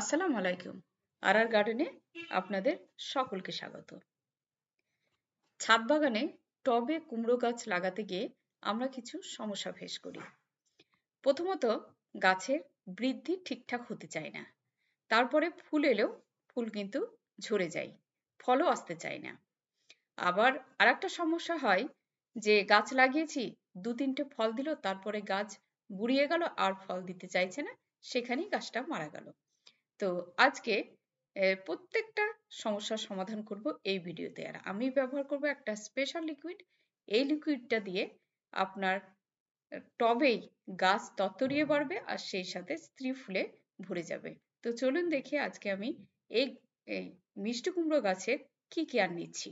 আসসালাম আলাইকুম আর আর গার্ডেনে আপনাদের সকলকে স্বাগত ছাদ বাগানে টবে কুমড়ো গাছ লাগাতে গিয়ে আমরা কিছু সমস্যা ফেস করি প্রথমত গাছের বৃদ্ধি ঠিকঠাক হতে চায় না তারপরে ফুল এলেও ফুল কিন্তু ঝরে যায় ফলও আসতে চায় না আবার আর একটা সমস্যা হয় যে গাছ লাগিয়েছি দু তিনটে ফল দিল তারপরে গাছ বুড়িয়ে গেল আর ফল দিতে চাইছে না সেখানেই গাছটা মারা গেল তো আজকে প্রত্যেকটা সমস্যার সমাধান করব এই ভিডিওতে আর আমি ব্যবহার করব একটা স্পেশাল লিকুইড এই লিকুইডটা দিয়ে আপনার টবেই গাছ ততরিয়ে বাড়বে আর সেই সাথে স্ত্রী ফুলে ভরে যাবে তো চলুন দেখি আজকে আমি এই মিষ্টি কুমড়ো গাছে কি কেয়ার নিচ্ছি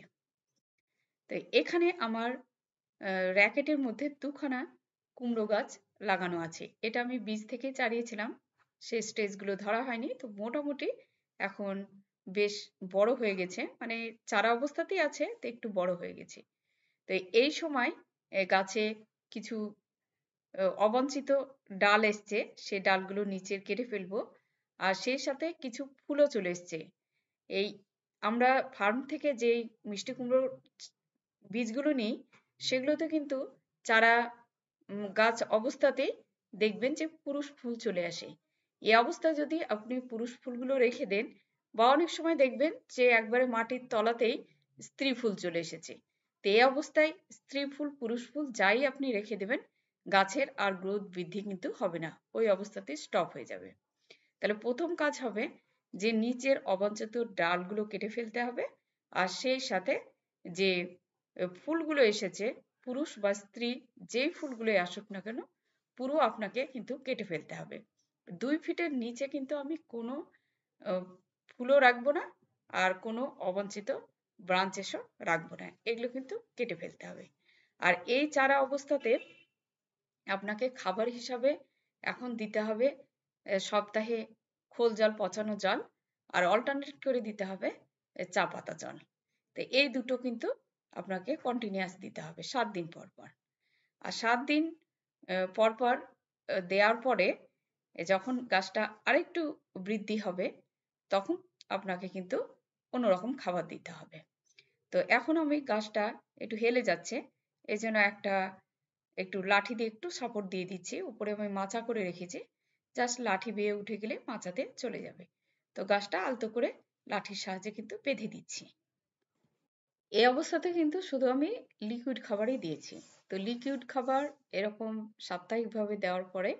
তো এখানে আমার র্যাকেটের মধ্যে দুখানা কুমড়ো গাছ লাগানো আছে এটা আমি বীজ থেকে চারিয়েছিলাম সেই স্টেজগুলো ধরা হয়নি তো মোটামুটি এখন বেশ বড় হয়ে গেছে মানে চারা অবস্থাতেই আছে তো একটু বড় হয়ে গেছে তো এই সময় গাছে কিছু অবাঞ্চিত ডাল এসছে সেই ডালগুলো নিচের কেটে ফেলবো আর সেই সাথে কিছু ফুলও চলে এসছে এই আমরা ফার্ম থেকে যে মিষ্টি কুমড়োর বীজগুলো নিই সেগুলোতে কিন্তু চারা গাছ অবস্থাতেই দেখবেন যে পুরুষ ফুল চলে আসে এই অবস্থায় যদি আপনি পুরুষ ফুলগুলো রেখে দেন বা অনেক সময় দেখবেন যে একবারে মাটির তলাতেই স্ত্রী ফুল চলে এসেছে তো এই অবস্থায় স্ত্রী ফুল পুরুষ ফুল যাই আপনি রেখে দেবেন গাছের আর গ্রোথ বৃদ্ধি কিন্তু হবে না ওই অবস্থাতে স্টপ হয়ে যাবে তাহলে প্রথম কাজ হবে যে নিচের অবাঞ্চিত ডালগুলো কেটে ফেলতে হবে আর সেই সাথে যে ফুলগুলো এসেছে পুরুষ বা স্ত্রী যেই ফুলগুলোই আসুক না কেন পুরো আপনাকে কিন্তু কেটে ফেলতে হবে দুই ফিটের নিচে কিন্তু আমি কোনো ফুলও রাখবো না আর কোনো অবাঞ্ছিত ব্রাঞ্চেসও রাখবো না এগুলো কিন্তু কেটে ফেলতে হবে আর এই চারা অবস্থাতে আপনাকে খাবার হিসাবে এখন দিতে হবে সপ্তাহে খোল জল পচানো জল আর অল্টারনেট করে দিতে হবে চা পাতা জল তো এই দুটো কিন্তু আপনাকে কন্টিনিউয়াস দিতে হবে সাত দিন পর পর আর সাত দিন পর পর দেওয়ার পরে যখন গাছটা আরেকটু বৃদ্ধি হবে তখন আপনাকে কিন্তু অন্যরকম খাবার দিতে হবে তো এখন আমি গাছটা একটু হেলে যাচ্ছে এই জন্য একটা একটু লাঠি দিয়ে একটু সাপোর্ট দিয়ে দিচ্ছি উপরে আমি মাচা করে রেখেছি জাস্ট লাঠি বেয়ে উঠে গেলে মাচাতে চলে যাবে তো গাছটা আলতো করে লাঠির সাহায্যে কিন্তু বেঁধে দিচ্ছি এই অবস্থাতে কিন্তু শুধু আমি লিকুইড খাবারই দিয়েছি তো লিকুইড খাবার এরকম সাপ্তাহিকভাবে দেওয়ার পরে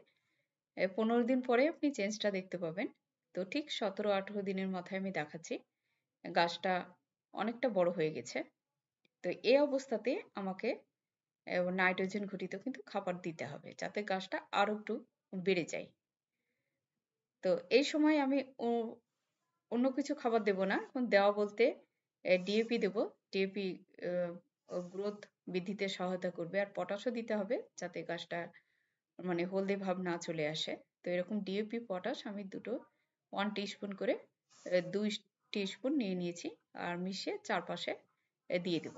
পনেরো দিন পরে আপনি চেঞ্জটা দেখতে পাবেন তো ঠিক সতেরো আঠেরো দিনের মাথায় আমি দেখাচ্ছি গাছটা অনেকটা বড় হয়ে গেছে তো এই অবস্থাতে আমাকে নাইট্রোজেন ঘটিত কিন্তু খাবার দিতে হবে যাতে গাছটা আরো একটু বেড়ে যায় তো এই সময় আমি অন্য কিছু খাবার দেব না এখন দেওয়া বলতে ডিএপি দেব ডিএপি গ্রোথ বৃদ্ধিতে সহায়তা করবে আর পটাশও দিতে হবে যাতে গাছটা মানে হলদে ভাব না চলে আসে তো এরকম ডিএপি পটাশ আমি দুটো ওয়ান টিস্পুন করে দুই টিস্পুন নিয়ে নিয়েছি আর মিশিয়ে চারপাশে দিয়ে দেব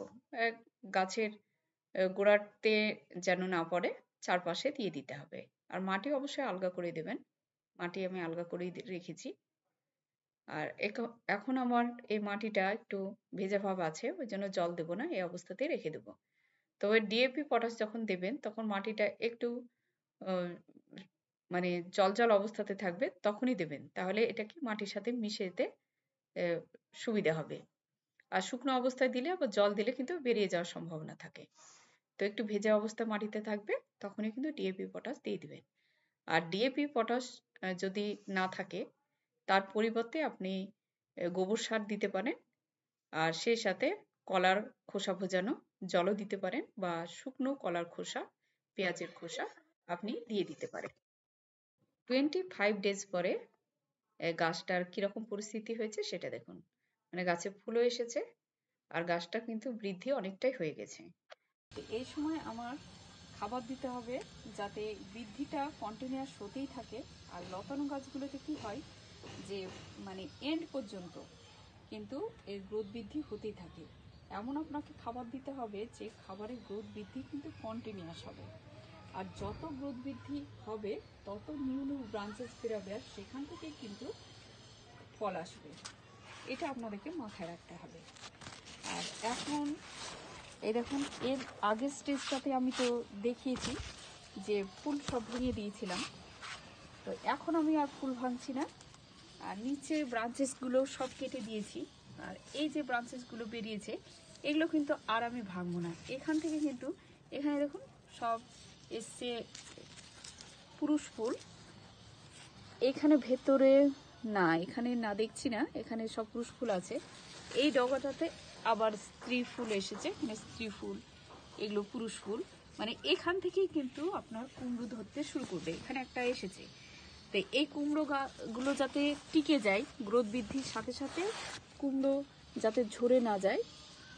গাছের গোড়াতে যেন না পড়ে চারপাশে দিয়ে দিতে হবে আর মাটি অবশ্যই আলগা করে দেবেন মাটি আমি আলগা করেই রেখেছি আর এখন আমার এই মাটিটা একটু ভেজা ভাব আছে ওই জন্য জল দেবো না এই অবস্থাতেই রেখে দেবো তবে ডিএপি পটাশ যখন দেবেন তখন মাটিটা একটু মানে জলজল অবস্থাতে থাকবে তখনই দেবেন তাহলে এটাকে মাটির সাথে মিশে যেতে সুবিধা হবে আর শুকনো অবস্থায় দিলে আবার জল দিলে কিন্তু বেরিয়ে যাওয়ার সম্ভাবনা থাকে তো একটু ভেজা অবস্থা মাটিতে থাকবে তখনই কিন্তু ডিএপি পটাশ দিয়ে দিবেন আর ডিএপি পটাশ যদি না থাকে তার পরিবর্তে আপনি গোবর সার দিতে পারেন আর সেই সাথে কলার খোসা ভোজানো জলও দিতে পারেন বা শুকনো কলার খোসা পেঁয়াজের খোসা আপনি দিয়ে দিতে পারেন টোয়েন্টি ফাইভ ডেজ পরে গাছটার কীরকম পরিস্থিতি হয়েছে সেটা দেখুন মানে গাছে ফুলও এসেছে আর গাছটা কিন্তু বৃদ্ধি অনেকটাই হয়ে গেছে এই সময় আমার খাবার দিতে হবে যাতে বৃদ্ধিটা কন্টিনিউয়াস হতেই থাকে আর লতানো গাছগুলোতে কি হয় যে মানে এন্ড পর্যন্ত কিন্তু এর গ্রোথ বৃদ্ধি হতেই থাকে এমন আপনাকে খাবার দিতে হবে যে খাবারের গ্রোথ বৃদ্ধি কিন্তু কন্টিনিউয়াস হবে আর যত গ্রোথ বৃদ্ধি হবে তত নিউ নিউ ব্রাঞ্চেস বেরোবে আর সেখান থেকে কিন্তু ফল আসবে এটা আপনাদেরকে মাথায় রাখতে হবে আর এখন এই দেখুন এর আগের স্টেজটাতে আমি তো দেখিয়েছি যে ফুল সব ভেঙে দিয়েছিলাম তো এখন আমি আর ফুল ভাঙছি না আর নিচে ব্রাঞ্চেসগুলো সব কেটে দিয়েছি আর এই যে ব্রাঞ্চেসগুলো বেরিয়েছে এগুলো কিন্তু আর আমি ভাঙবো না এখান থেকে কিন্তু এখানে দেখুন সব এসে পুরুষ ফুল এখানে ভেতরে না এখানে না দেখছি না এখানে সব পুরুষ ফুল আছে এই ডগাটাতে আবার স্ত্রী ফুল এসেছে এখানে স্ত্রী ফুল এগুলো পুরুষ ফুল মানে এখান থেকেই কিন্তু আপনার কুমড়ো ধরতে শুরু করবে এখানে একটা এসেছে তো এই কুমড়ো গাগুলো যাতে টিকে যায় গ্রোথ বৃদ্ধির সাথে সাথে কুমড়ো যাতে ঝরে না যায়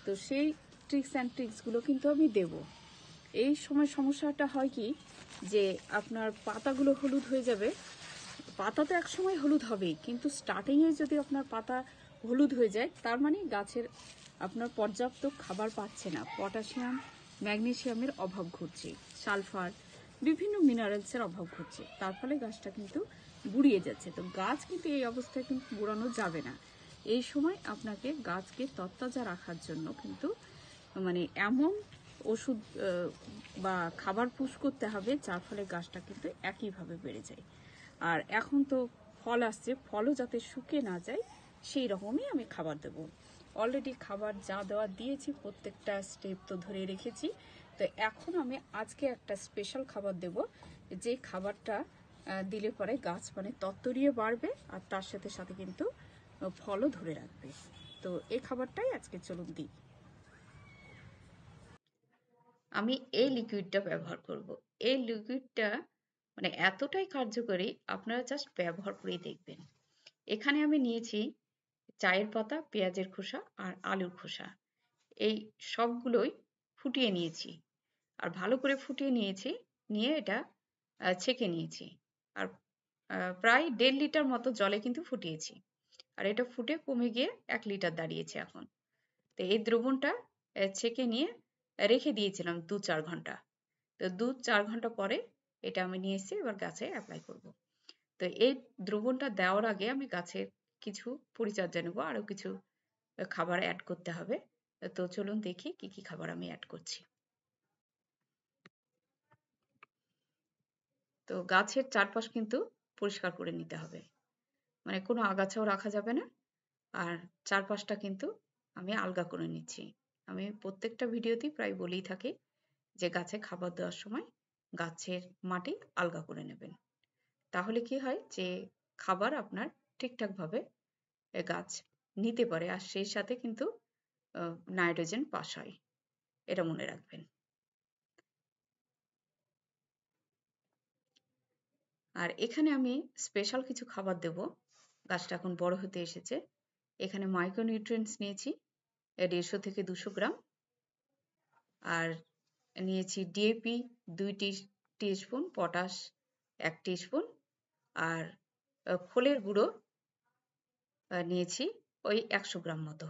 তো সেই ট্রিক্স অ্যান্ড ট্রিক্সগুলো কিন্তু আমি দেবো এই সময় সমস্যাটা হয় কি যে আপনার পাতাগুলো হলুদ হয়ে যাবে পাতা তো একসময় হলুদ হবেই কিন্তু স্টার্টিংয়ে যদি আপনার পাতা হলুদ হয়ে যায় তার মানে গাছের আপনার পর্যাপ্ত খাবার পাচ্ছে না পটাশিয়াম ম্যাগনেশিয়ামের অভাব ঘটছে সালফার বিভিন্ন মিনারেলসের অভাব ঘটছে তার ফলে গাছটা কিন্তু বুড়িয়ে যাচ্ছে তো গাছ কিন্তু এই অবস্থায় কিন্তু বুড়ানো যাবে না এই সময় আপনাকে গাছকে তত্তাজা রাখার জন্য কিন্তু মানে এমন ওষুধ বা খাবার পুষ করতে হবে যার ফলে গাছটা কিন্তু একইভাবে বেড়ে যায় আর এখন তো ফল আসছে ফলও যাতে শুকে না যায় সেই রকমই আমি খাবার দেব অলরেডি খাবার যা দেওয়া দিয়েছি প্রত্যেকটা স্টেপ তো ধরে রেখেছি তো এখন আমি আজকে একটা স্পেশাল খাবার দেব যে খাবারটা দিলে পরে গাছ মানে তত্তরিয়ে বাড়বে আর তার সাথে সাথে কিন্তু ফলও ধরে রাখবে তো এই খাবারটাই আজকে চলুন দিই আমি এই লিকুইডটা ব্যবহার করব। এই লিকুইডটা মানে এতটাই কার্যকরী আপনারা জাস্ট ব্যবহার করেই দেখবেন এখানে আমি নিয়েছি চায়ের পাতা পেঁয়াজের খোসা আর আলুর খোসা এই সবগুলোই ফুটিয়ে নিয়েছি আর ভালো করে ফুটিয়ে নিয়েছি নিয়ে এটা ছেঁকে নিয়েছি আর প্রায় দেড় লিটার মতো জলে কিন্তু ফুটিয়েছি আর এটা ফুটে কমে গিয়ে এক লিটার দাঁড়িয়েছে এখন তো এই দ্রবণটা ছেঁকে নিয়ে রেখে দিয়েছিলাম দু চার ঘন্টা তো দু চার ঘন্টা পরে এটা আমি নিয়ে এসে এবার গাছে অ্যাপ্লাই করব। তো এই দ্রবণটা দেওয়ার আগে আমি গাছের কিছু পরিচর্যা নেব আরও কিছু খাবার অ্যাড করতে হবে তো চলুন দেখি কি কি খাবার আমি অ্যাড করছি তো গাছের চারপাশ কিন্তু পরিষ্কার করে নিতে হবে মানে কোনো আগাছাও রাখা যাবে না আর চারপাশটা কিন্তু আমি আলগা করে নিচ্ছি আমি প্রত্যেকটা ভিডিওতেই প্রায় বলেই থাকি যে গাছে খাবার দেওয়ার সময় গাছের মাটি আলগা করে নেবেন তাহলে কি হয় যে খাবার আপনার ঠিকঠাকভাবে গাছ নিতে পারে আর সেই সাথে কিন্তু নাইট্রোজেন পাস হয় এটা মনে রাখবেন আর এখানে আমি স্পেশাল কিছু খাবার দেব গাছটা এখন বড় হতে এসেছে এখানে মাইক্রোনিউট্রিয়েন্টস নিয়েছি দেড়শো থেকে দুশো গ্রাম আর নিয়েছি ডিএপি দুই টিস্পুন পটাশ এক টিস্পুন আর খোলের গুঁড়ো নিয়েছি ওই একশো গ্রাম মতো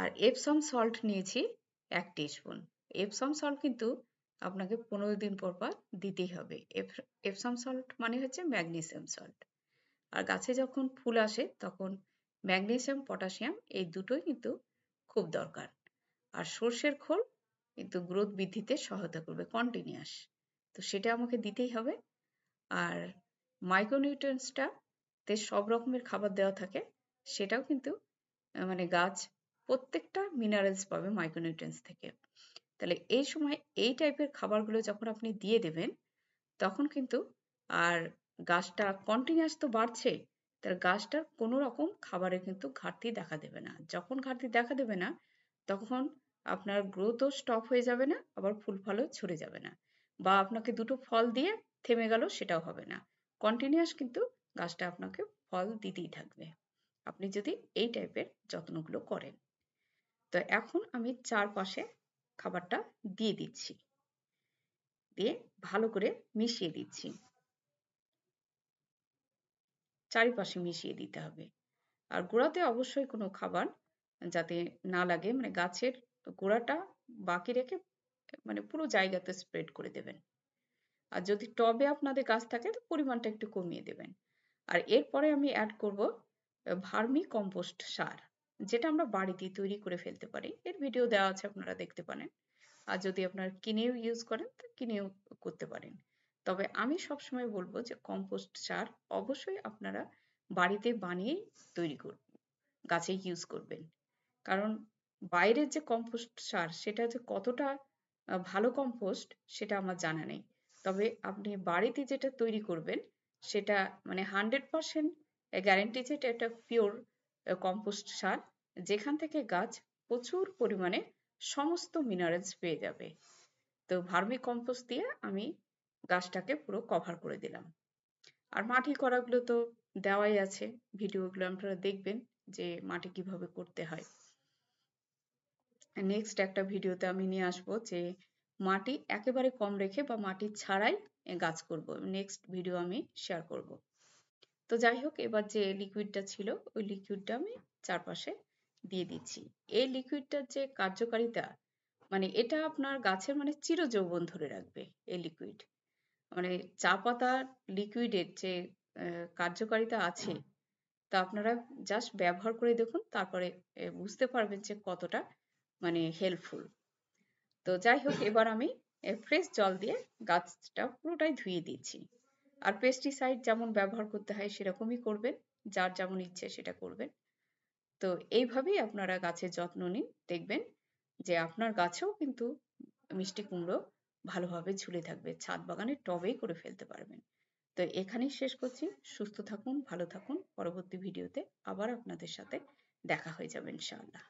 আর এপসম সল্ট নিয়েছি এক টিস্পুন এপসম সল্ট কিন্তু আপনাকে পনেরো দিন পর পর দিতেই হবে এপসম সল্ট মানে হচ্ছে ম্যাগনেসিয়াম সল্ট আর গাছে যখন ফুল আসে তখন ম্যাগনেসিয়াম পটাশিয়াম এই দুটোই কিন্তু খুব দরকার আর সর্ষের খোল কিন্তু গ্রোথ বৃদ্ধিতে সহায়তা করবে কন্টিনিউয়াস তো সেটা আমাকে দিতেই হবে আর মাইক্রোনিউট্রেন্টসটা তে সব রকমের খাবার দেওয়া থাকে সেটাও কিন্তু মানে গাছ প্রত্যেকটা মিনারেলস পাবে মাইক্রোনিউট্রেন্টস থেকে তাহলে এই সময় এই টাইপের খাবারগুলো যখন আপনি দিয়ে দেবেন তখন কিন্তু আর গাছটা কন্টিনিউয়াস তো বাড়ছে তার গাছটার কোনো রকম খাবারে কিন্তু ঘাটতি দেখা দেবে না যখন ঘাটতি দেখা দেবে না তখন আপনার গ্রোথও স্টপ হয়ে যাবে না আবার ফুল ফলও ছড়ে যাবে না বা আপনাকে দুটো ফল দিয়ে থেমে গেল সেটাও হবে না কন্টিনিউয়াস কিন্তু গাছটা আপনাকে ফল দিতেই থাকবে আপনি যদি এই টাইপের যত্নগুলো করেন তো এখন আমি চারপাশে খাবারটা দিয়ে দিচ্ছি দিয়ে ভালো করে মিশিয়ে দিচ্ছি চারিপাশে মিশিয়ে দিতে হবে আর গোড়াতে অবশ্যই কোনো খাবার যাতে না লাগে মানে গাছের গোড়াটা বাকি রেখে মানে পুরো জায়গাতে স্প্রেড করে দেবেন আর যদি টবে আপনাদের গাছ থাকে তো পরিমাণটা একটু কমিয়ে দেবেন আর এরপরে আমি অ্যাড করব ভার্মি কম্পোস্ট সার যেটা আমরা বাড়িতে তৈরি করে ফেলতে পারি এর ভিডিও দেওয়া আছে আপনারা দেখতে পারেন আর যদি আপনারা কিনেও ইউজ করেন তো কিনেও করতে পারেন তবে আমি সবসময় বলবো যে কম্পোস্ট সার অবশ্যই আপনারা বাড়িতে বানিয়ে তৈরি করবেন গাছে ইউজ করবেন কারণ বাইরের যে কম্পোস্ট সার সেটা যে কতটা ভালো কম্পোস্ট সেটা আমার জানা নেই তবে আপনি বাড়িতে যেটা তৈরি করবেন সেটা মানে হান্ড্রেড পার্সেন্ট গ্যারেন্টি যে এটা একটা পিওর কম্পোস্ট সার যেখান থেকে গাছ প্রচুর পরিমাণে সমস্ত মিনারেলস পেয়ে যাবে তো ভার্মি কম্পোস্ট দিয়ে আমি গাছটাকে পুরো কভার করে দিলাম আর মাটি করাগুলো তো দেওয়াই আছে ভিডিওগুলো আপনারা দেখবেন যে মাটি কিভাবে করতে হয় নেক্সট একটা ভিডিওতে আমি নিয়ে আসবো যে মাটি একেবারে কম রেখে বা মাটি ছাড়াই গাছ করব নেক্সট ভিডিও আমি শেয়ার করব তো যাই হোক এবার যে লিকুইডটা ছিল ওই লিকুইডটা আমি চারপাশে দিয়ে দিচ্ছি এই লিকুইডটার যে কার্যকারিতা মানে এটা আপনার গাছের মানে চিরযৌবন ধরে রাখবে এই লিকুইড মানে চা পাতা লিকুইডের যে কার্যকারিতা আছে তা আপনারা জাস্ট ব্যবহার করে দেখুন তারপরে বুঝতে পারবেন যে কতটা মানে হেল্পফুল তো যাই হোক এবার আমি ফ্রেশ জল দিয়ে গাছটা পুরোটাই ধুয়ে দিচ্ছি আর পেস্টিসাইড যেমন ব্যবহার করতে হয় সেরকমই করবেন যার যেমন ইচ্ছে সেটা করবেন তো এইভাবেই আপনারা গাছের যত্ন নিন দেখবেন যে আপনার গাছেও কিন্তু মিষ্টি কুমড়ো ভালোভাবে ঝুলে থাকবে ছাদ বাগানের টবে করে ফেলতে পারবেন তো এখানেই শেষ করছি সুস্থ থাকুন ভালো থাকুন পরবর্তী ভিডিওতে আবার আপনাদের সাথে দেখা হয়ে যাবে ইনশাআল্লাহ